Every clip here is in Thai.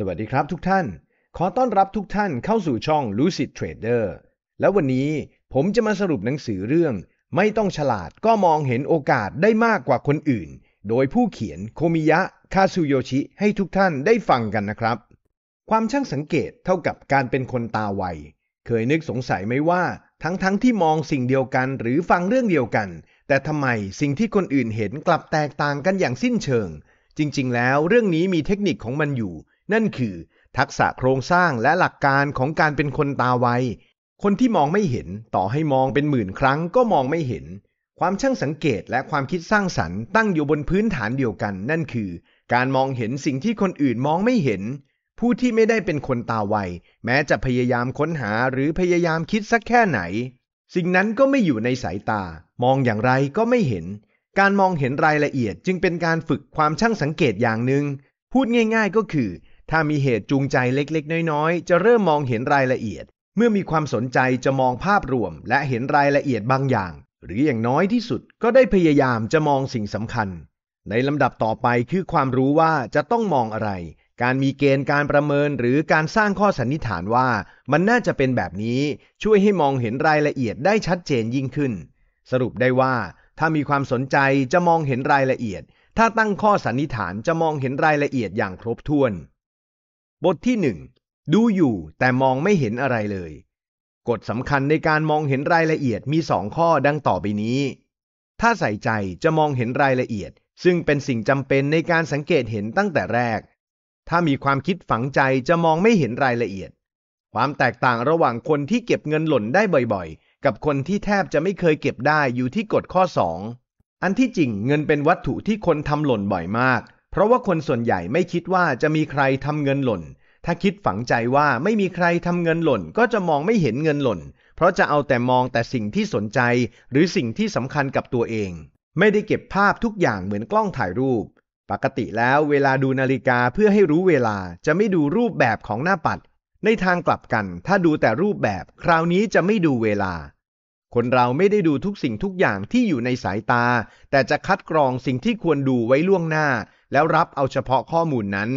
สวัสดีครับทุกท่าน ขอต้อนรับทุกท่านเข้าสู่ช่อง Lucid Trader และวันนี้ผมจะมาสรุปหนังสือเรื่อง ไม่ต้องฉลาดก็มองเห็นโอกาสได้มากกว่าคนอื่น โดยผู้เขียนโคมิยะคาซูโยชิให้ทุกท่านได้ฟังกันนะครับ ความช่างสังเกตเท่ากับการเป็นคนตาไว เคยนึกสงสัยไหมว่าทั้งๆทที่มองสิ่งเดียวกันหรือฟังเรื่องเดียวกัน แต่ทำไมสิ่งที่คนอื่นเห็นกลับแตกต่างกันอย่างสิ้นเชิง จริงๆ แล้วเรื่องนี้มีเทคนิคของมันอยู่นั่นคือทักษะโครงสร้างและหลักการของการเป็นคนตาไว คนที่มองไม่เห็นต่อให้มองเป็นหมื่นครั้งก็มองไม่เห็น ความช่างสังเกตและความคิดสร้างสรรค์ตั้งอยู่บนพื้นฐานเดียวกัน นั่นคือการมองเห็นสิ่งที่คนอื่นมองไม่เห็น ผู้ที่ไม่ได้เป็นคนตาไว แม้จะพยายามค้นหาหรือพยายามคิดสักแค่ไหน สิ่งนั้นก็ไม่อยู่ในสายตา มองอย่างไรก็ไม่เห็น การมองเห็นรายละเอียดจึงเป็นการฝึกความช่างสังเกตอย่างหนึง่ง พูดง่าย ๆก็คือถ้ามีเหตุจูงใจเล็กๆ น้อยๆ จะเริ่มมองเห็นรายละเอียด เมื่อมีความสนใจจะมองภาพรวมและเห็นรายละเอียดบางอย่าง หรืออย่างน้อยที่สุดก็ได้พยายามจะมองสิ่งสำคัญ ในลำดับต่อไปคือความรู้ว่าจะต้องมองอะไร การมีเกณฑ์การประเมินหรือการสร้างข้อสันนิษฐานว่ามันน่าจะเป็นแบบนี้ช่วยให้มองเห็นรายละเอียดได้ชัดเจนยิ่งขึ้น สรุปได้ว่าถ้ามีความสนใจจะมองเห็นรายละเอียด ถ้าตั้งข้อสันนิษฐานจะมองเห็นรายละเอียดอย่างครบถ้วนบทที่หนึ่งดูอยู่แต่มองไม่เห็นอะไรเลย กฎสำคัญในการมองเห็นรายละเอียดมีสองข้อดังต่อไปนี้ ถ้าใส่ใจจะมองเห็นรายละเอียด ซึ่งเป็นสิ่งจำเป็นในการสังเกตเห็นตั้งแต่แรก ถ้ามีความคิดฝังใจจะมองไม่เห็นรายละเอียด ความแตกต่างระหว่างคนที่เก็บเงินหล่นได้บ่อยๆ กับคนที่แทบจะไม่เคยเก็บได้อยู่ที่กฎข้อสองอันที่จริงเงินเป็นวัตถุที่คนทำหล่นบ่อยมากเพราะว่าคนส่วนใหญ่ไม่คิดว่าจะมีใครทำเงินหล่น ถ้าคิดฝังใจว่าไม่มีใครทำเงินหล่นก็จะมองไม่เห็นเงินหล่น เพราะจะเอาแต่มองแต่สิ่งที่สนใจหรือสิ่งที่สำคัญกับตัวเอง ไม่ได้เก็บภาพทุกอย่างเหมือนกล้องถ่ายรูป ปกติแล้วเวลาดูนาฬิกาเพื่อให้รู้เวลาจะไม่ดูรูปแบบของหน้าปัด ในทางกลับกัน ถ้าดูแต่รูปแบบ คราวนี้จะไม่ดูเวลา คนเราไม่ได้ดูทุกสิ่งทุกอย่างที่อยู่ในสายตา แต่จะคัดกรองสิ่งที่ควรดูไว้ล่วงหน้าแล้วรับเอาเฉพาะข้อมูลนั้น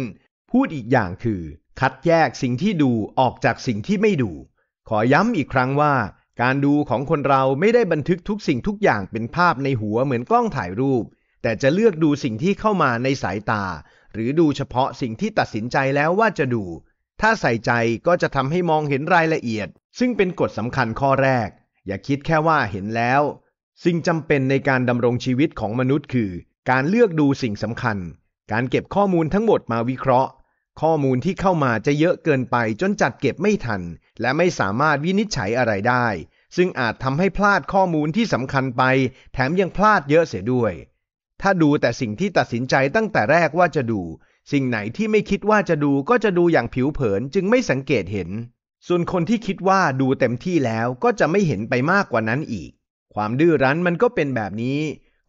พูดอีกอย่างคือ คัดแยกสิ่งที่ดูออกจากสิ่งที่ไม่ดู ขอย้ำอีกครั้งว่า การดูของคนเราไม่ได้บันทึกทุกสิ่งทุกอย่างเป็นภาพในหัวเหมือนกล้องถ่ายรูป แต่จะเลือกดูสิ่งที่เข้ามาในสายตา หรือดูเฉพาะสิ่งที่ตัดสินใจแล้วว่าจะดู ถ้าใส่ใจก็จะทำให้มองเห็นรายละเอียด ซึ่งเป็นกฎสำคัญข้อแรก อย่าคิดแค่ว่าเห็นแล้ว สิ่งจำเป็นในการดำรงชีวิตของมนุษย์ คือ การเลือกดูสิ่งสำคัญการเก็บข้อมูลทั้งหมดมาวิเคราะห์ ข้อมูลที่เข้ามาจะเยอะเกินไปจนจัดเก็บไม่ทันและไม่สามารถวินิจฉัยอะไรได้ ซึ่งอาจทำให้พลาดข้อมูลที่สำคัญไปแถมยังพลาดเยอะเสียด้วย ถ้าดูแต่สิ่งที่ตัดสินใจตั้งแต่แรกว่าจะดู สิ่งไหนที่ไม่คิดว่าจะดูก็จะดูอย่างผิวเผินจึงไม่สังเกตเห็น ส่วนคนที่คิดว่าดูเต็มที่แล้วก็จะไม่เห็นไปมากกว่านั้นอีก ความดื้อรั้นมันก็เป็นแบบนี้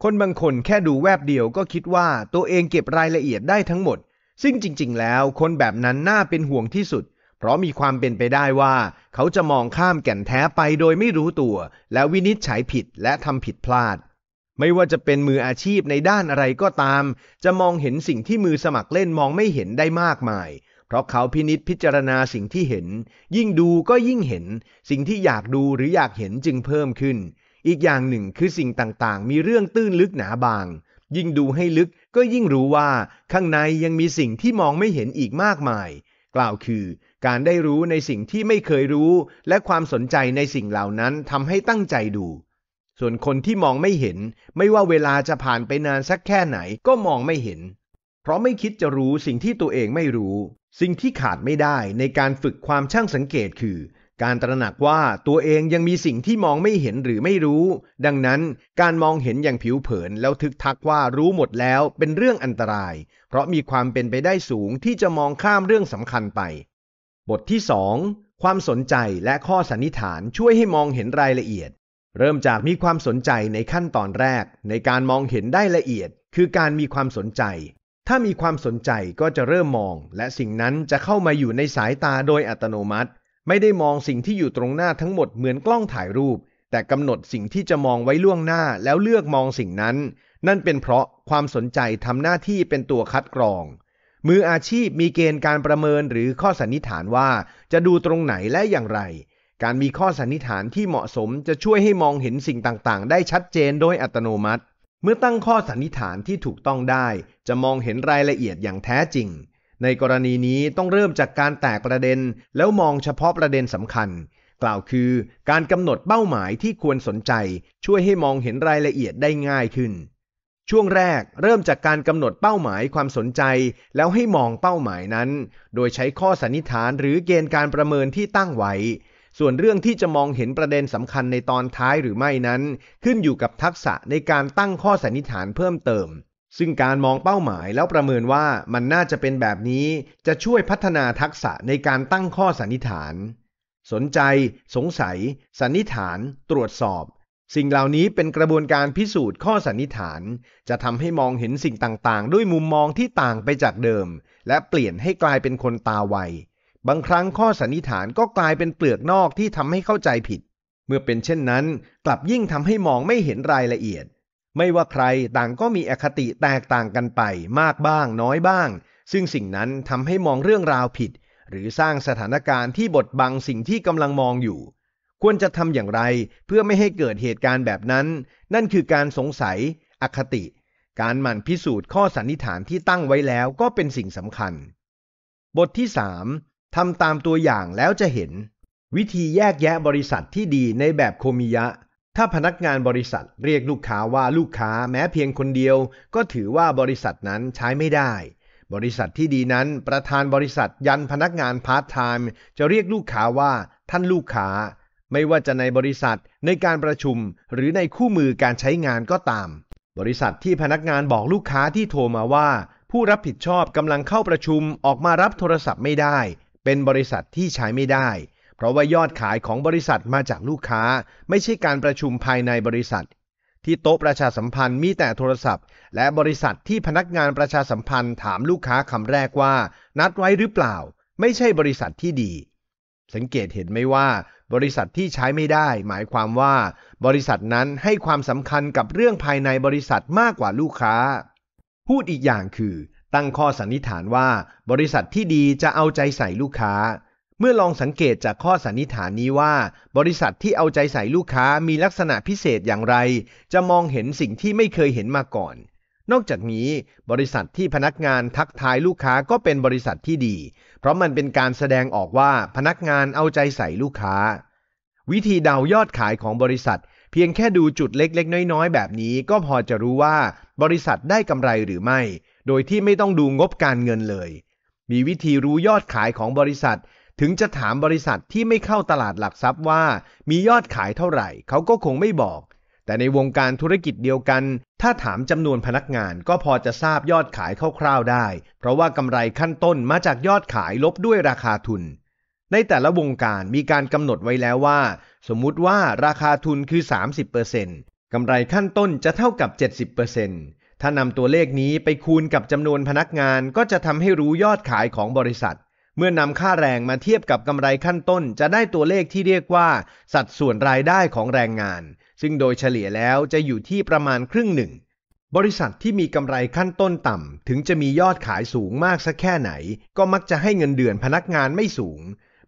คนบางคนแค่ดูแวบเดียวก็คิดว่าตัวเองเก็บรายละเอียดได้ทั้งหมด ซึ่งจริงๆ แล้ว คนแบบนั้นน่าเป็นห่วงที่สุด เพราะมีความเป็นไปได้ว่าเขาจะมองข้ามแก่นแท้ไปโดยไม่รู้ตัว และวินิจฉัยผิดและทำผิดพลาด ไม่ว่าจะเป็นมืออาชีพในด้านอะไรก็ตาม จะมองเห็นสิ่งที่มือสมัครเล่นมองไม่เห็นได้มากมาย เพราะเขาพินิษพิจารณาสิ่งที่เห็น ยิ่งดูก็ยิ่งเห็น สิ่งที่อยากดูหรืออยากเห็นจึงเพิ่มขึ้นอีกอย่างหนึ่งคือสิ่งต่างๆ มีเรื่องตื้นลึกหนาบาง ยิ่งดูให้ลึกก็ยิ่งรู้ว่าข้างในยังมีสิ่งที่มองไม่เห็นอีกมากมาย กล่าวคือ การได้รู้ในสิ่งที่ไม่เคยรู้ และความสนใจในสิ่งเหล่านั้นทำให้ตั้งใจดู ส่วนคนที่มองไม่เห็น ไม่ว่าเวลาจะผ่านไปนานสักแค่ไหนก็มองไม่เห็น เพราะไม่คิดจะรู้สิ่งที่ตัวเองไม่รู้ สิ่งที่ขาดไม่ได้ในการฝึกความช่างสังเกตคือการตระหนักว่าตัวเองยังมีสิ่งที่มองไม่เห็นหรือไม่รู้ ดังนั้นการมองเห็นอย่างผิวเผิน แล้วทึกทักว่ารู้หมดแล้วเป็นเรื่องอันตราย เพราะมีความเป็นไปได้สูงที่จะมองข้ามเรื่องสำคัญไป บทที่2ความสนใจและข้อสันนิษฐานช่วยให้มองเห็นรายละเอียด เริ่มจากมีความสนใจในขั้นตอนแรก ในการมองเห็นได้ละเอียด คือการมีความสนใจ ถ้ามีความสนใจก็จะเริ่มมอง และสิ่งนั้นจะเข้ามาอยู่ในสายตาโดยอัตโนมัติไม่ได้มองสิ่งที่อยู่ตรงหน้าทั้งหมดเหมือนกล้องถ่ายรูป แต่กำหนดสิ่งที่จะมองไว้ล่วงหน้าแล้วเลือกมองสิ่งนั้น นั่นเป็นเพราะความสนใจทำหน้าที่เป็นตัวคัดกรอง มืออาชีพมีเกณฑ์การประเมินหรือข้อสันนิษฐานว่าจะดูตรงไหนและอย่างไร การมีข้อสันนิษฐานที่เหมาะสมจะช่วยให้มองเห็นสิ่งต่างๆ ได้ชัดเจนโดยอัตโนมัติ เมื่อตั้งข้อสันนิษฐานที่ถูกต้องได้ จะมองเห็นรายละเอียดอย่างแท้จริงในกรณีนี้ต้องเริ่มจากการแตกประเด็นแล้วมองเฉพาะประเด็นสำคัญ กล่าวคือการกำหนดเป้าหมายที่ควรสนใจช่วยให้มองเห็นรายละเอียดได้ง่ายขึ้น ช่วงแรกเริ่มจากการกำหนดเป้าหมายความสนใจ แล้วให้มองเป้าหมายนั้น โดยใช้ข้อสันนิษฐานหรือเกณฑ์การประเมินที่ตั้งไว้ ส่วนเรื่องที่จะมองเห็นประเด็นสำคัญในตอนท้ายหรือไม่นั้น ขึ้นอยู่กับทักษะในการตั้งข้อสันนิษฐานเพิ่มเติมซึ่งการมองเป้าหมายแล้วประเมินว่ามันน่าจะเป็นแบบนี้จะช่วยพัฒนาทักษะในการตั้งข้อสันนิษฐาน สนใจ สงสัย สันนิษฐาน ตรวจสอบ สิ่งเหล่านี้เป็นกระบวนการพิสูจน์ข้อสันนิษฐาน จะทำให้มองเห็นสิ่งต่าง ๆ ด้วยมุมมองที่ต่างไปจากเดิม และเปลี่ยนให้กลายเป็นคนตาไว บางครั้งข้อสันนิษฐานก็กลายเป็นเปลือกนอกที่ทำให้เข้าใจผิด เมื่อเป็นเช่นนั้น กลับยิ่งทำให้มองไม่เห็นรายละเอียดไม่ว่าใครต่างก็มีอคติแตกต่างกันไปมากบ้าง น้อยบ้าง ซึ่งสิ่งนั้นทำให้มองเรื่องราวผิด หรือสร้างสถานการณ์ที่บดบังสิ่งที่กำลังมองอยู่ ควรจะทำอย่างไร เพื่อไม่ให้เกิดเหตุการณ์แบบนั้น นั่นคือการสงสัยอคติ การหมั่นพิสูจน์ข้อสันนิษฐานที่ตั้งไว้แล้วก็เป็นสิ่งสำคัญ บทที่ 3ทำตามตัวอย่างแล้วจะเห็น วิธีแยกแยะบริษัทที่ดีในแบบโคมิยะถ้าพนักงานบริษัทเรียกลูกค้าว่าลูกค้าแม้เพียงคนเดียวก็ถือว่าบริษัทนั้นใช้ไม่ได้บริษัทที่ดีนั้นประธานบริษัทยันพนักงานพาร์ทไทม์จะเรียกลูกค้าว่าท่านลูกค้าไม่ว่าจะในบริษัทในการประชุมหรือในคู่มือการใช้งานก็ตามบริษัทที่พนักงานบอกลูกค้าที่โทรมาว่าผู้รับผิดชอบกำลังเข้าประชุมออกมารับโทรศัพท์ไม่ได้เป็นบริษัทที่ใช้ไม่ได้พราะว่ายอดขายของบริษัทมาจากลูกค้า ไม่ใช่การประชุมภายในบริษัท ที่โต๊ะประชาสัมพันธ์มีแต่โทรศัพท์ และบริษัทที่พนักงานประชาสัมพันธ์ถามลูกค้าคำแรกว่านัดไว้หรือเปล่า ไม่ใช่บริษัทที่ดี สังเกตเห็นไหมว่าบริษัทที่ใช้ไม่ได้หมายความว่าบริษัทนั้นให้ความสำคัญกับเรื่องภายในบริษัทมากกว่าลูกค้า พูดอีกอย่างคือตั้งข้อสันนิษฐานว่าบริษัทที่ดีจะเอาใจใส่ลูกค้าเมื่อลองสังเกตจากข้อสันนิษฐานนี้ว่า บริษัทที่เอาใจใส่ลูกค้ามีลักษณะพิเศษอย่างไร จะมองเห็นสิ่งที่ไม่เคยเห็นมาก่อน นอกจากนี้ บริษัทที่พนักงานทักทายลูกค้าก็เป็นบริษัทที่ดี เพราะมันเป็นการแสดงออกว่าพนักงานเอาใจใส่ลูกค้า วิธีเดายอดขายของบริษัท เพียงแค่ดูจุดเล็ก ๆ น้อยๆแบบนี้ ก็พอจะรู้ว่า บริษัทได้กำไรหรือไม่ โดยที่ไม่ต้องดูงบการเงินเลย มีวิธีรู้ยอดขายของบริษัทถึงจะถามบริษัทที่ไม่เข้าตลาดหลักทรัพย์ว่ามียอดขายเท่าไหร่เขาก็คงไม่บอก แต่ในวงการธุรกิจเดียวกัน ถ้าถามจำนวนพนักงานก็พอจะทราบยอดขายคร่าวๆได้ เพราะว่ากำไรขั้นต้นมาจากยอดขายลบด้วยราคาทุน ในแต่ละวงการมีการกำหนดไว้แล้วว่า สมมุติว่าราคาทุนคือ 30%กำไรขั้นต้นจะเท่ากับ 70%ถ้านำตัวเลขนี้ไปคูณกับจำนวนพนักงานก็จะทำให้รู้ยอดขายของบริษัทเมื่อนำค่าแรงมาเทียบกับกำไรขั้นต้น จะได้ตัวเลขที่เรียกว่า สัดส่วนรายได้ของแรงงาน ซึ่งโดยเฉลี่ยแล้วจะอยู่ที่ประมาณครึ่งหนึ่งบริษัทที่มีกำไรขั้นต้นต่ำถึงจะมียอดขายสูงมากสักแค่ไหน ก็มักจะให้เงินเดือนพนักงานไม่สูง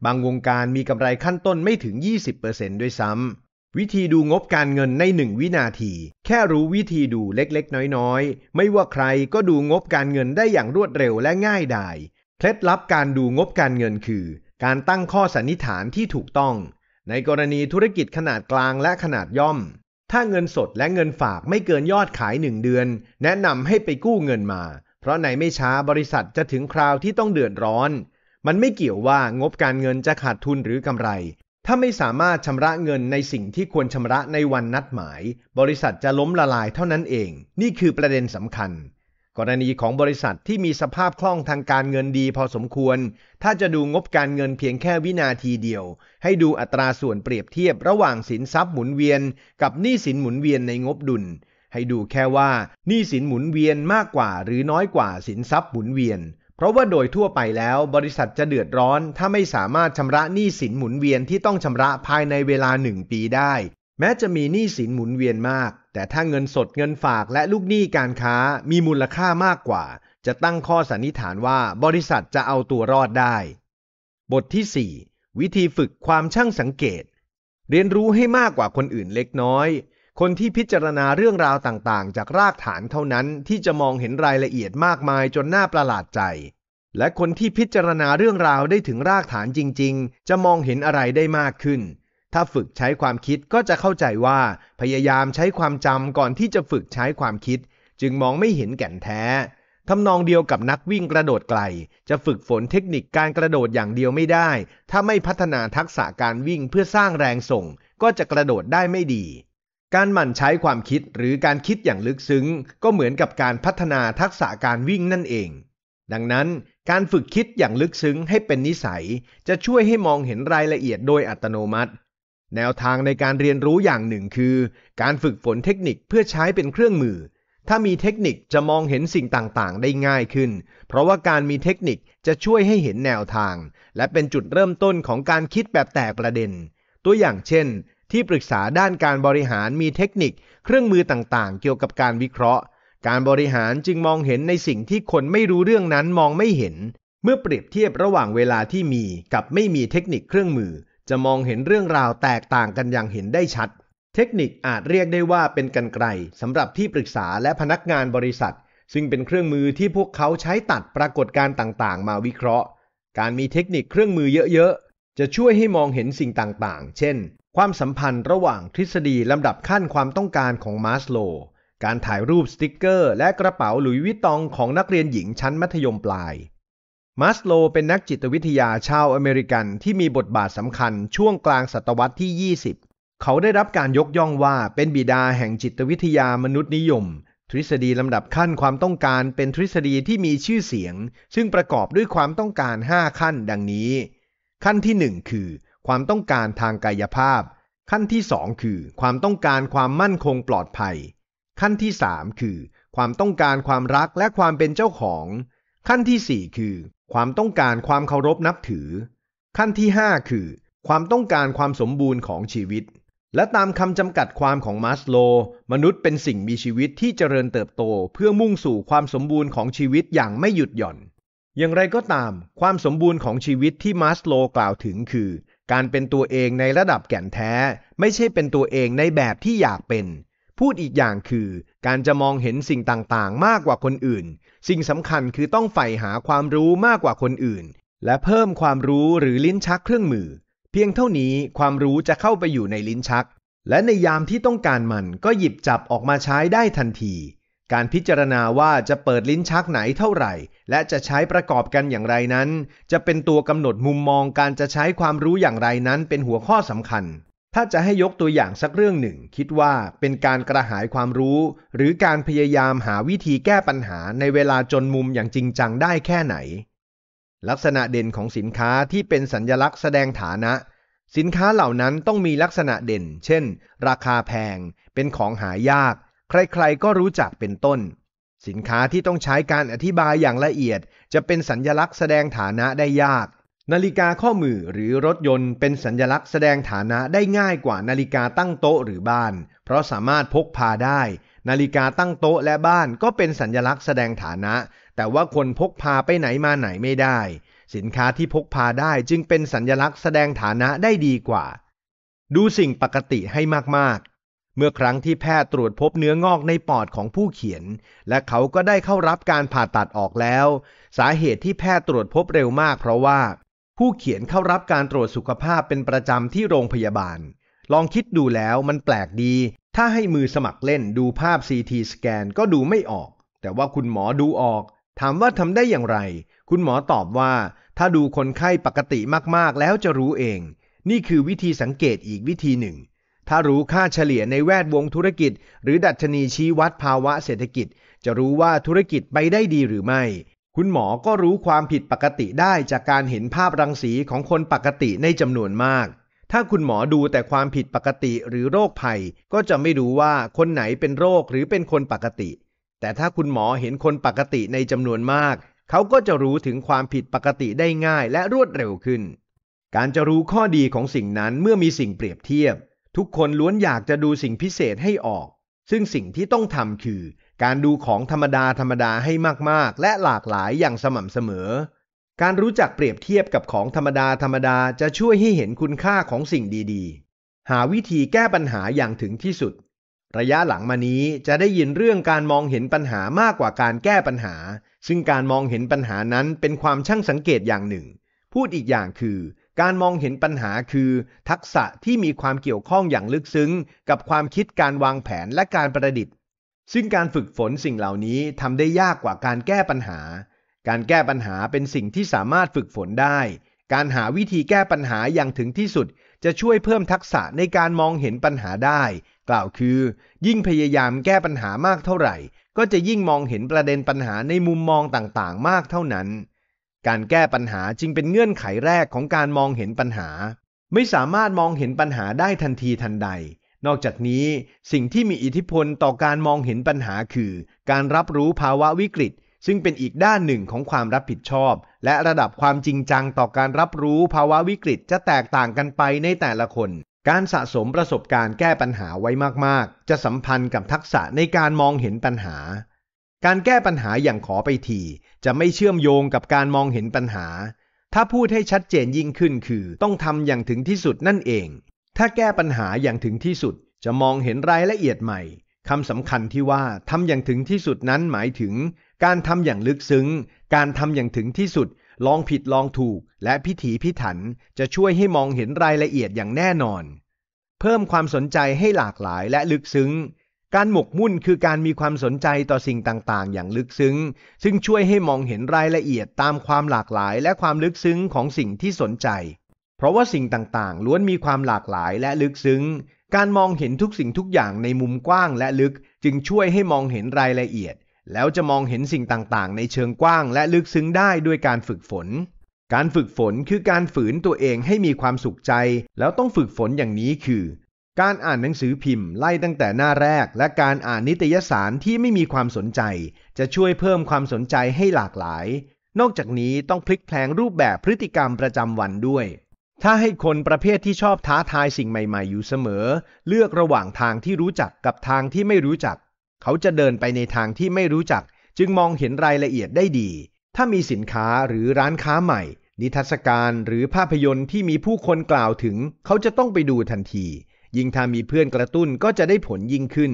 บางวงการมีกำไรขั้นต้นไม่ถึง 20%ด้วยซ้ำวิธีดูงบการเงินในหนึ่งวินาที แค่รู้วิธีดูเล็กๆ น้อยๆ ไม่ว่าใครก็ดูงบการเงินได้อย่างรวดเร็วและง่ายดายเคล็ดลับการดูงบการเงินคือการตั้งข้อสันนิษฐานที่ถูกต้อง ในกรณีธุรกิจขนาดกลางและขนาดย่อม ถ้าเงินสดและเงินฝากไม่เกินยอดขาย 1 เดือน แนะนำให้ไปกู้เงินมา เพราะในไม่ช้าบริษัทจะถึงคราวที่ต้องเดือดร้อน มันไม่เกี่ยวว่างบการเงินจะขาดทุนหรือกำไร ถ้าไม่สามารถชำระเงินในสิ่งที่ควรชำระในวันนัดหมาย บริษัทจะล้มละลายเท่านั้นเอง นี่คือประเด็นสำคัญกรณีของบริษัทที่มีสภาพคล่องทางการเงินดีพอสมควร ถ้าจะดูงบการเงินเพียงแค่วินาทีเดียว ให้ดูอัตราส่วนเปรียบเทียบระหว่างสินทรัพย์หมุนเวียน กับหนี้สินหมุนเวียนในงบดุล ให้ดูแค่ว่าหนี้สินหมุนเวียนมากกว่าหรือน้อยกว่าสินทรัพย์หมุนเวียน เพราะว่าโดยทั่วไปแล้วบริษัทจะเดือดร้อนถ้าไม่สามารถชำระหนี้สินหมุนเวียนที่ต้องชำระภายในเวลาหนึ่งปีได้แม้จะมีหนี้สินหมุนเวียนมาก แต่ถ้าเงินสดเงินฝากและลูกหนี้การค้ามีมูลค่ามากกว่า จะตั้งข้อสันนิษฐานว่าบริษัทจะเอาตัวรอดได้ บทที่4วิธีฝึกความช่างสังเกต เรียนรู้ให้มากกว่าคนอื่นเล็กน้อย คนที่พิจารณาเรื่องราวต่างๆ จากรากฐานเท่านั้นที่จะมองเห็นรายละเอียดมากมายจนน่าประหลาดใจ และคนที่พิจารณาเรื่องราวได้ถึงรากฐานจริง ๆ จะมองเห็นอะไรได้มากขึ้นถ้าฝึกใช้ความคิดก็จะเข้าใจว่าพยายามใช้ความจำก่อนที่จะฝึกใช้ความคิดจึงมองไม่เห็นแก่นแท้ทำนองเดียวกับนักวิ่งกระโดดไกลจะฝึกฝนเทคนิคการกระโดดอย่างเดียวไม่ได้ถ้าไม่พัฒนาทักษะการวิ่งเพื่อสร้างแรงส่งก็จะกระโดดได้ไม่ดีการหมั่นใช้ความคิดหรือการคิดอย่างลึกซึ้งก็เหมือนกับการพัฒนาทักษะการวิ่งนั่นเองดังนั้นการฝึกคิดอย่างลึกซึ้งให้เป็นนิสัยจะช่วยให้มองเห็นรายละเอียดโดยอัตโนมัติแนวทางในการเรียนรู้อย่างหนึ่งคือการฝึกฝนเทคนิคเพื่อใช้เป็นเครื่องมือ ถ้ามีเทคนิคจะมองเห็นสิ่งต่าง ๆ ได้ง่ายขึ้น เพราะว่าการมีเทคนิคจะช่วยให้เห็นแนวทาง และเป็นจุดเริ่มต้นของการคิดแบบแตกประเด็น ตัวอย่างเช่น ที่ปรึกษาด้านการบริหารมีเทคนิค เครื่องมือต่าง ๆ เกี่ยวกับการวิเคราะห์ การบริหารจึงมองเห็นในสิ่งที่คนไม่รู้เรื่องนั้นมองไม่เห็น เมื่อเปรียบเทียบระหว่างเวลาที่มี กับไม่มีเทคนิคเครื่องมือจะมองเห็นเรื่องราวแตกต่างกันอย่างเห็นได้ชัด เทคนิคอาจเรียกได้ว่าเป็นกันไกลสำหรับที่ปรึกษาและพนักงานบริษัท ซึ่งเป็นเครื่องมือที่พวกเขาใช้ตัดปรากฏการ์ต่างๆ มาวิเคราะห์ การมีเทคนิคเครื่องมือเยอะ ๆ จะช่วยให้มองเห็นสิ่งต่างๆ เช่น ความสัมพันธ์ระหว่างทฤษฎีลำดับขั้นความต้องการของมาสโลการถ่ายรูปสติกเกอร์ และกระเป๋าหลุยวิตองของนักเรียนหญิงชั้นมัธยมปลายมัสโลเป็นนักจิตวิทยาชาวอเมริกัน ที่มีบทบาทสำคัญช่วงกลางศตวรรษที่ 20 เขาได้รับการยกย่องว่า เป็นบิดาแห่งจิตวิทยามนุษย์นิยม ทฤษฎีลำดับขั้นความต้องการเป็นทฤษฎีที่มีชื่อเสียง ซึ่งประกอบด้วยความต้องการ 5 ขั้น ดังนี้ ขั้นที่ 1 คือ ความต้องการทางกายภาพ ขั้นที่ 2 คือ ความต้องการความมั่นคงปลอดภัย ขั้นที่ 3 คือ ความต้องการความรักและความเป็นเจ้าของ ขั้นที่ 4 คือความต้องการความเคารพนับถือ ขั้นที่ 5 คือ ความต้องการความสมบูรณ์ของชีวิต และตามคำจำกัดความของมาสโลมนุษย์เป็นสิ่งมีชีวิตที่เจริญเติบโตเพื่อมุ่งสู่ความสมบูรณ์ของชีวิตอย่างไม่หยุดหย่อน อย่างไรก็ตามความสมบูรณ์ของชีวิตที่มาสโลกล่าวถึงคือการเป็นตัวเองในระดับแก่นแท้ ไม่ใช่เป็นตัวเองในแบบที่อยากเป็นพูดอีกอย่างคือการจะมองเห็นสิ่งต่างๆ มากกว่าคนอื่น สิ่งสำคัญคือต้องใฝ่หาความรู้มากกว่าคนอื่น และเพิ่มความรู้หรือลิ้นชักเครื่องมือ เพียงเท่านี้ความรู้จะเข้าไปอยู่ในลิ้นชัก และในยามที่ต้องการมันก็หยิบจับออกมาใช้ได้ทันที การพิจารณาว่าจะเปิดลิ้นชักไหนเท่าไหร่ และจะใช้ประกอบกันอย่างไรนั้น จะเป็นตัวกำหนดมุมมองการจะใช้ความรู้อย่างไรนั้นเป็นหัวข้อสำคัญถ้าจะให้ยกตัวอย่างสักเรื่องหนึ่ง คิดว่าเป็นการกระหายความรู้ หรือการพยายามหาวิธีแก้ปัญหาในเวลาจนมุมอย่างจริงจังได้แค่ไหน ลักษณะเด่นของสินค้าที่เป็นสัญญลักษณ์แสดงฐานะ สินค้าเหล่านั้นต้องมีลักษณะเด่น เช่น ราคาแพง เป็นของหายาก ใครๆ ก็รู้จักเป็นต้น สินค้าที่ต้องใช้การอธิบายอย่างละเอียด จะเป็นสัญญลักษณ์แสดงฐานะได้ยากนาฬิกาข้อมือหรือรถยนต์ เป็นสัญลักษณ์แสดงฐานะได้ง่ายกว่านาฬิกาตั้งโต๊ะหรือบ้าน เพราะสามารถพกพาได้ นาฬิกาตั้งโต๊ะและบ้านก็เป็นสัญลักษณ์แสดงฐานะ แต่ว่าคนพกพาไปไหนมาไหนไม่ได้ สินค้าที่พกพาได้จึงเป็นสัญลักษณ์แสดงฐานะได้ดีกว่า ดูสิ่งปกติให้มาก ๆ เมื่อครั้งที่แพทย์ตรวจพบเนื้องอกในปอดของผู้เขียน และเขาก็ได้เข้ารับการผ่าตัดออกแล้ว สาเหตุที่แพทย์ตรวจพบเร็วมากเพราะว่าผู้เขียนเข้ารับการตรวจสุขภาพเป็นประจำที่โรงพยาบาล ลองคิดดูแล้วมันแปลกดี ถ้าให้มือสมัครเล่นดูภาพ CT สแกนก็ดูไม่ออก แต่ว่าคุณหมอดูออก ถามว่าทำได้อย่างไร คุณหมอตอบว่า ถ้าดูคนไข้ปกติมาก ๆ แล้วจะรู้เอง นี่คือวิธีสังเกตอีกวิธีหนึ่ง ถ้ารู้ค่าเฉลี่ยในแวดวงธุรกิจ หรือดัชนีชี้วัดภาวะเศรษฐกิจ จะรู้ว่าธุรกิจไปได้ดีหรือไม่คุณหมอก็รู้ความผิดปกติได้จากการเห็นภาพรังสีของคนปกติในจำนวนมาก ถ้าคุณหมอดูแต่ความผิดปกติหรือโรคภัย ก็จะไม่รู้ว่าคนไหนเป็นโรคหรือเป็นคนปกติ แต่ถ้าคุณหมอเห็นคนปกติในจำนวนมาก เขาก็จะรู้ถึงความผิดปกติได้ง่ายและรวดเร็วขึ้น การจะรู้ข้อดีของสิ่งนั้นเมื่อมีสิ่งเปรียบเทียบ ทุกคนล้วนอยากจะดูสิ่งพิเศษให้ออก ซึ่งสิ่งที่ต้องทำคือการดูของธรรมดาธรรมดาให้มากๆ และหลากหลายอย่างสม่ำเสมอ การรู้จักเปรียบเทียบกับของธรรมดาธรรมดาจะช่วยให้เห็นคุณค่าของสิ่งดีๆ หาวิธีแก้ปัญหาอย่างถึงที่สุด ระยะหลังมานี้จะได้ยินเรื่องการมองเห็นปัญหามากกว่าการแก้ปัญหา ซึ่งการมองเห็นปัญหานั้นเป็นความช่างสังเกตอย่างหนึ่ง พูดอีกอย่างคือ การมองเห็นปัญหาคือทักษะที่มีความเกี่ยวข้องอย่างลึกซึ้ง กับความคิดการวางแผนและการประดิษฐ์ซึ่งการฝึกฝนสิ่งเหล่านี้ทำได้ยากกว่าการแก้ปัญหา การแก้ปัญหาเป็นสิ่งที่สามารถฝึกฝนได้ การหาวิธีแก้ปัญหาอย่างถึงที่สุด จะช่วยเพิ่มทักษะในการมองเห็นปัญหาได้ กล่าวคือ ยิ่งพยายามแก้ปัญหามากเท่าไหร่ ก็จะยิ่งมองเห็นประเด็นปัญหาในมุมมองต่างๆมากเท่านั้น การแก้ปัญหาจึงเป็นเงื่อนไขแรกของการมองเห็นปัญหา ไม่สามารถมองเห็นปัญหาได้ทันทีทันใดนอกจากนี้สิ่งที่มีอิทธิพลต่อการมองเห็นปัญหาคือ การรับรู้ภาวะวิกฤต ซึ่งเป็นอีกด้านหนึ่งของความรับผิดชอบ และระดับความจริงจังต่อการรับรู้ภาวะวิกฤต จะแตกต่างกันไปในแต่ละคน การสะสมประสบการณ์แก้ปัญหาไว้มาก ๆ จะสัมพันธ์กับทักษะในการมองเห็นปัญหา การแก้ปัญหาอย่างขอไปที จะไม่เชื่อมโยงกับการมองเห็นปัญหา ถ้าพูดให้ชัดเจนยิ่งขึ้นคือ ต้องทำอย่างถึงที่สุดนั่นเองถ้าแก้ปัญหาอย่างถึงที่สุด จะมองเห็นรายละเอียดใหม่ คำสำคัญที่ว่าทำอย่างถึงที่สุดนั้นหมายถึง การทำอย่างลึกซึ้ง การทำอย่างถึงที่สุด ลองผิดลองถูก และพิถีพิถัน จะช่วยให้มองเห็นรายละเอียดอย่างแน่นอน เพิ่มความสนใจให้หลากหลายและลึกซึ้ง การหมกมุ่นคือการมีความสนใจต่อสิ่งต่าง ๆ อย่างลึกซึ้ง ซึ่งช่วยให้มองเห็นรายละเอียดตามความหลากหลาย และความลึกซึ้งของสิ่งที่สนใจราะว่าสิ่งต่างๆ ล้วนมีความหลากหลายและลึกซึ้ง การมองเห็นทุกสิ่งทุกอย่างในมุมกว้างและลึกจึงช่วยให้มองเห็นรายละเอียด แล้วจะมองเห็นสิ่งต่างๆในเชิงกว้างและลึกซึ้งได้ด้วยการฝึกฝน การฝึกฝนคือการฝืนตัวเองให้มีความสุขใจ แล้วต้องฝึกฝนอย่างนี้คือ การอ่านหนังสือพิมพ์ไล่ตั้งแต่หน้าแรก และการอ่านนิตยสารที่ไม่มีความสนใจ จะช่วยเพิ่มความสนใจให้หลากหลาย นอกจากนี้ต้องพลิกแพลงรูปแบบพฤติกรรมประจำวันด้วยถ้าให้คนประเภทที่ชอบท้าทายสิ่งใหม่ๆอยู่เสมอ เลือกระหว่างทางที่รู้จักกับทางที่ไม่รู้จัก เขาจะเดินไปในทางที่ไม่รู้จัก จึงมองเห็นรายละเอียดได้ดี ถ้ามีสินค้าหรือร้านค้าใหม่ นิทรรศการหรือภาพยนตร์ที่มีผู้คนกล่าวถึง เขาจะต้องไปดูทันที ยิ่งถ้ามีเพื่อนกระตุ้นก็จะได้ผลยิ่งขึ้น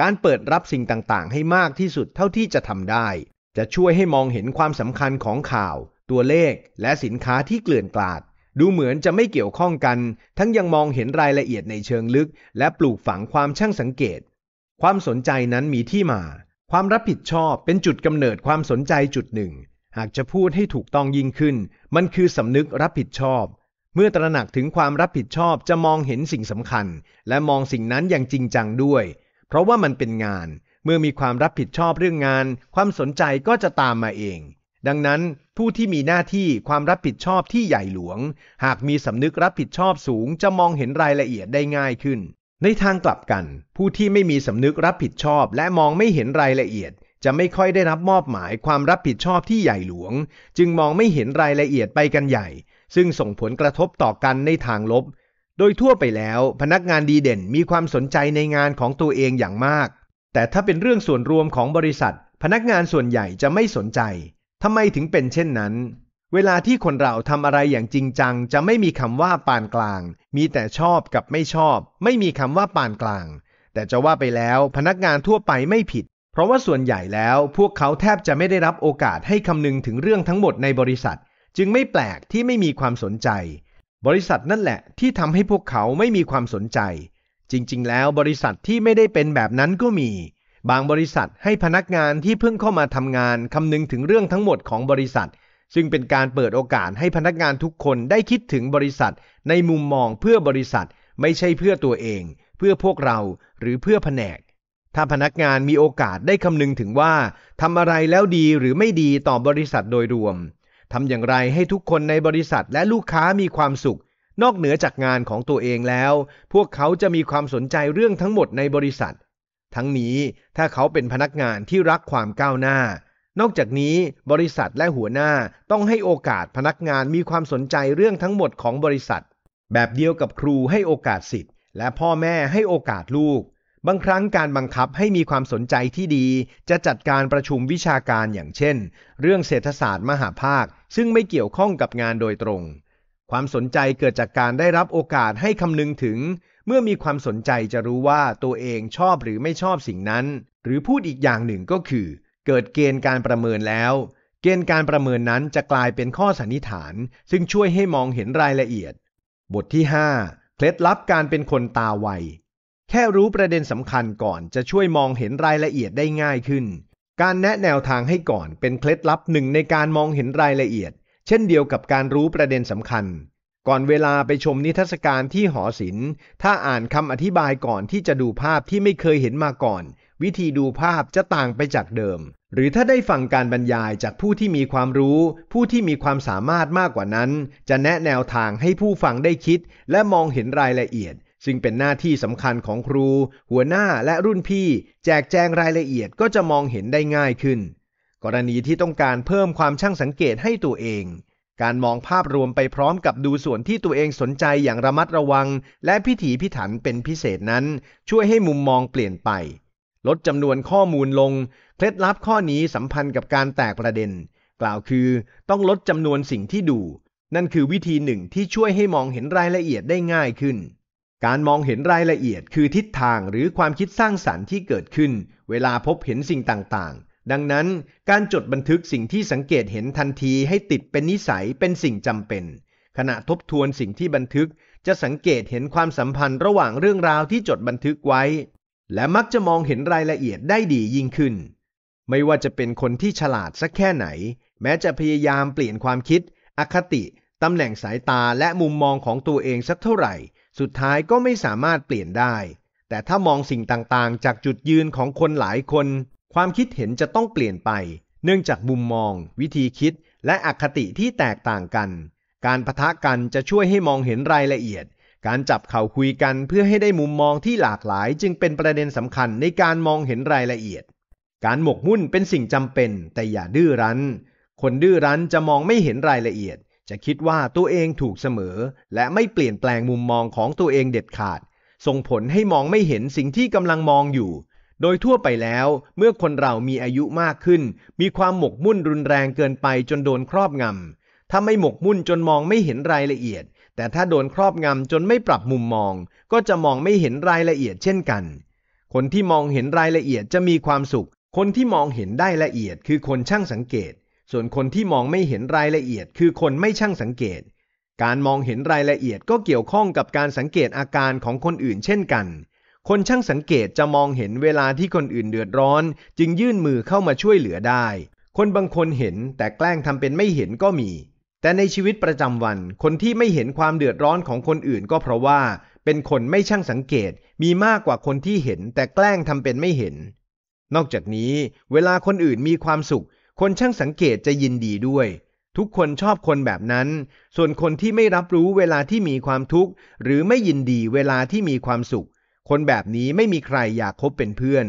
การเปิดรับสิ่งต่างๆ ให้มากที่สุดเท่าที่จะทำได้ จะช่วยให้มองเห็นความสำคัญของข่าว ตัวเลข และสินค้าที่เกลื่อนกลาดดูเหมือนจะไม่เกี่ยวข้องกัน ทั้งยังมองเห็นรายละเอียดในเชิงลึก และปลูกฝังความช่างสังเกต ความสนใจนั้นมีที่มา ความรับผิดชอบเป็นจุดกำเนิดความสนใจจุดหนึ่ง หากจะพูดให้ถูกต้องยิ่งขึ้น มันคือสำนึกรับผิดชอบ เมื่อตระหนักถึงความรับผิดชอบจะมองเห็นสิ่งสำคัญ และมองสิ่งนั้นอย่างจริงจังด้วย เพราะว่ามันเป็นงาน เมื่อมีความรับผิดชอบเรื่องงาน ความสนใจก็จะตามมาเองดังนั้นผู้ที่มีหน้าที่ความรับผิดชอบที่ใหญ่หลวง หากมีสำนึกรับผิดชอบสูงจะมองเห็นรายละเอียดได้ง่ายขึ้น ในทางกลับกัน ผู้ที่ไม่มีสำนึกรับผิดชอบและมองไม่เห็นรายละเอียด จะไม่ค่อยได้รับมอบหมาย ความรับผิดชอบที่ใหญ่หลวง จึงมองไม่เห็นรายละเอียดไปกันใหญ่ ซึ่งส่งผลกระทบต่อกันในทางลบ โดยทั่วไปแล้วพนักงานดีเด่นมีความสนใจในงานของตัวเองอย่างมาก แต่ถ้าเป็นเรื่องส่วนรวมของบริษัท พนักงานส่วนใหญ่จะไม่สนใจทำไมถึงเป็นเช่นนั้น เวลาที่คนเราทำอะไรอย่างจริงจังจะไม่มีคำว่าปานกลาง มีแต่ชอบกับไม่ชอบ ไม่มีคำว่าปานกลาง แต่จะว่าไปแล้วพนักงานทั่วไปไม่ผิด เพราะว่าส่วนใหญ่แล้วพวกเขาแทบจะไม่ได้รับโอกาสให้คำนึงถึงเรื่องทั้งหมดในบริษัท จึงไม่แปลกที่ไม่มีความสนใจ บริษัทนั่นแหละที่ทำให้พวกเขาไม่มีความสนใจ จริงๆ แล้วบริษัทที่ไม่ได้เป็นแบบนั้นก็มีบางบริษัทให้พนักงานที่เพิ่งเข้ามาทำงาน คำนึงถึงเรื่องทั้งหมดของบริษัท ซึ่งเป็นการเปิดโอกาสให้พนักงานทุกคนได้คิดถึงบริษัท ในมุมมองเพื่อบริษัท ไม่ใช่เพื่อตัวเอง เพื่อพวกเราหรือเพื่อแผนก ถ้าพนักงานมีโอกาสได้คำนึงถึงว่า ทำอะไรแล้วดีหรือไม่ดีต่อบริษัทโดยรวม ทำอย่างไรให้ทุกคนในบริษัทและลูกค้ามีความสุข นอกเหนือจากงานของตัวเองแล้ว พวกเขาจะมีความสนใจเรื่องทั้งหมดในบริษัททั้งนี้ถ้าเขาเป็นพนักงานที่รักความก้าวหน้า นอกจากนี้ บริษัทและหัวหน้าต้องให้โอกาสพนักงานมีความสนใจเรื่องทั้งหมดของบริษัท แบบเดียวกับครูให้โอกาสสิทธิ์และพ่อแม่ให้โอกาสลูก บางครั้งการบังคับให้มีความสนใจที่ดี จะจัดการประชุมวิชาการอย่างเช่น เรื่องเศรษฐศาสตร์มหาภาคซึ่งไม่เกี่ยวข้องกับงานโดยตรง ความสนใจเกิดจากการได้รับโอกาสให้คำนึงถึงเมื่อมีความสนใจจะรู้ว่าตัวเองชอบหรือไม่ชอบสิ่งนั้น หรือพูดอีกอย่างหนึ่งก็คือ เกิดเกณฑ์การประเมินแล้ว เกณฑ์การประเมินนั้นจะกลายเป็นข้อสันนิษฐาน ซึ่งช่วยให้มองเห็นรายละเอียด บทที่5เคล็ดลับการเป็นคนตาไวแค่รู้ประเด็นสำคัญก่อนจะช่วยมองเห็นรายละเอียดได้ง่ายขึ้น การแนะแนวทางให้ก่อน เป็นเคล็ดลับหนึ่งในการมองเห็นรายละเอียด เช่นเดียวกับการรู้ประเด็นสำคัญก่อนเวลาไปชมนิทรรศการที่หอศิลป์ ถ้าอ่านคำอธิบายก่อนที่จะดูภาพที่ไม่เคยเห็นมาก่อน วิธีดูภาพจะต่างไปจากเดิม หรือถ้าได้ฟังการบรรยายจากผู้ที่มีความรู้ ผู้ที่มีความสามารถมากกว่านั้น จะแนะแนวทางให้ผู้ฟังได้คิด และมองเห็นรายละเอียด ซึ่งเป็นหน้าที่สำคัญของครู หัวหน้าและรุ่นพี่ แจกแจงรายละเอียดก็จะมองเห็นได้ง่ายขึ้น กรณีที่ต้องการเพิ่มความช่างสังเกตให้ตัวเองการมองภาพรวมไปพร้อมกับดูส่วนที่ตัวเองสนใจอย่างระมัดระวังและพิถีพิถันเป็นพิเศษนั้นช่วยให้มุมมองเปลี่ยนไป ลดจำนวนข้อมูลลง เคล็ดลับข้อนี้สัมพันธ์กับการแตกประเด็น กล่าวคือต้องลดจำนวนสิ่งที่ดู นั่นคือวิธีหนึ่งที่ช่วยให้มองเห็นรายละเอียดได้ง่ายขึ้น การมองเห็นรายละเอียดคือทิศทางหรือความคิดสร้างสรรค์ที่เกิดขึ้น เวลาพบเห็นสิ่งต่างดังนั้นการจดบันทึกสิ่งที่สังเกตเห็นทันทีให้ติดเป็นนิสัยเป็นสิ่งจำเป็น ขณะทบทวนสิ่งที่บันทึก จะสังเกตเห็นความสัมพันธ์ระหว่างเรื่องราวที่จดบันทึกไว้ และมักจะมองเห็นรายละเอียดได้ดียิ่งขึ้น ไม่ว่าจะเป็นคนที่ฉลาดสักแค่ไหน แม้จะพยายามเปลี่ยนความคิดอคติ ตำแหน่งสายตาและมุมมองของตัวเองสักเท่าไหร่ สุดท้ายก็ไม่สามารถเปลี่ยนได้ แต่ถ้ามองสิ่งต่างๆ จากจุดยืนของคนหลายคนความคิดเห็นจะต้องเปลี่ยนไปเนื่องจากมุมมองวิธีคิดและอคติที่แตกต่างกันการปะทะกันจะช่วยให้มองเห็นรายละเอียดการจับเข่าคุยกันเพื่อให้ได้มุมมองที่หลากหลายจึงเป็นประเด็นสำคัญในการมองเห็นรายละเอียดการหมกมุ่นเป็นสิ่งจำเป็นแต่อย่าดื้อรั้นคนดื้อรั้นจะมองไม่เห็นรายละเอียดจะคิดว่าตัวเองถูกเสมอและไม่เปลี่ยนแปลงมุมมองของตัวเองเด็ดขาดส่งผลให้มองไม่เห็นสิ่งที่กำลังมองอยู่โดยทั่วไปแล้ว เมื่อคนเรามีอายุมากขึ้น มีความหมกมุ่นรุนแรงเกินไปจนโดนครอบงำถ้าไม่หมกมุ่นจนมองไม่เห็นรายละเอียด แต่ถ้าโดนครอบงำจนไม่ปรับมุมมอง ก็จะมองไม่เห็นรายละเอียดเช่นกัน คนที่มองเห็นรายละเอียดจะมีความสุข คนที่มองเห็นได้ละเอียด คือคนช่างสังเกต ส่วนคนที่มองไม่เห็นรายละเอียด คือคนไม่ช่างสังเกต การมองเห็นรายละเอียดก็เกี่ยวข้องกับการสังเกตอาการของคนอื่น เช่นกันคนช่างสังเกตจะมองเห็นเวลาที่คนอื่นเดือดร้อนจึงยื่นมือเข้ามาช่วยเหลือได้ คนบางคนเห็นแต่แกล้งทำเป็นไม่เห็นก็มี แต่ในชีวิตประจำวันคนที่ไม่เห็นความเดือดร้อนของคนอื่นก็เพราะว่าเป็นคนไม่ช่างสังเกตมีมากกว่าคนที่เห็นแต่แกล้งทำเป็นไม่เห็น นอกจากนี้เวลาคนอื่นมีความสุข คนช่างสังเกตจะยินดีด้วย ทุกคนชอบคนแบบนั้น ส่วนคนที่ไม่รับรู้เวลาที่มีความทุกข์หรือไม่ยินดีเวลาที่มีความสุขคนแบบนี้ไม่มีใครอยากคบเป็นเพื่อน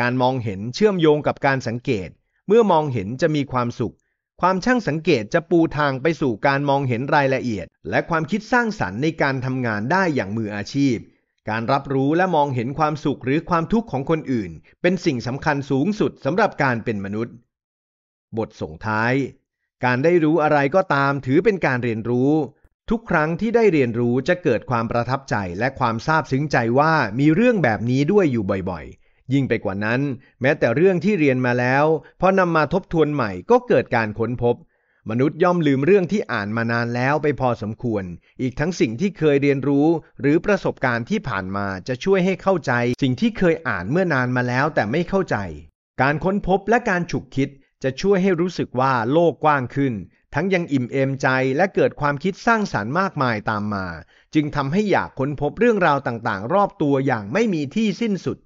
การมองเห็นเชื่อมโยงกับการสังเกต เมื่อมองเห็นจะมีความสุข ความช่างสังเกตจะปูทางไปสู่ การมองเห็นรายละเอียด และความคิดสร้างสรรค์ในการทำงานได้อย่างมืออาชีพ การรับรู้และมองเห็นความสุขหรือความทุกข์ของคนอื่น เป็นสิ่งสำคัญสูงสุดสำหรับการเป็นมนุษย์ บทส่งท้าย การได้รู้อะไรก็ตามถือเป็นการเรียนรู้ทุกครั้งที่ได้เรียนรู้จะเกิดความประทับใจและความซาบซึ้งใจว่ามีเรื่องแบบนี้ด้วยอยู่บ่อยๆ ยิ่งไปกว่านั้นแม้แต่เรื่องที่เรียนมาแล้วพอนำมาทบทวนใหม่ก็เกิดการค้นพบมนุษย์ย่อมลืมเรื่องที่อ่านมานานแล้วไปพอสมควรอีกทั้งสิ่งที่เคยเรียนรู้หรือประสบการณ์ที่ผ่านมาจะช่วยให้เข้าใจสิ่งที่เคยอ่านเมื่อนานมาแล้วแต่ไม่เข้าใจการค้นพบและการฉุกคิดจะช่วยให้รู้สึกว่าโลกกว้างขึ้นทั้งยังอิ่มเอมใจและเกิดความคิดสร้างสารรค์มากมายตามมา จึงทำให้อยากค้นพบเรื่องราวต่างๆ รอบตัวอย่างไม่มีที่สิ้นสุด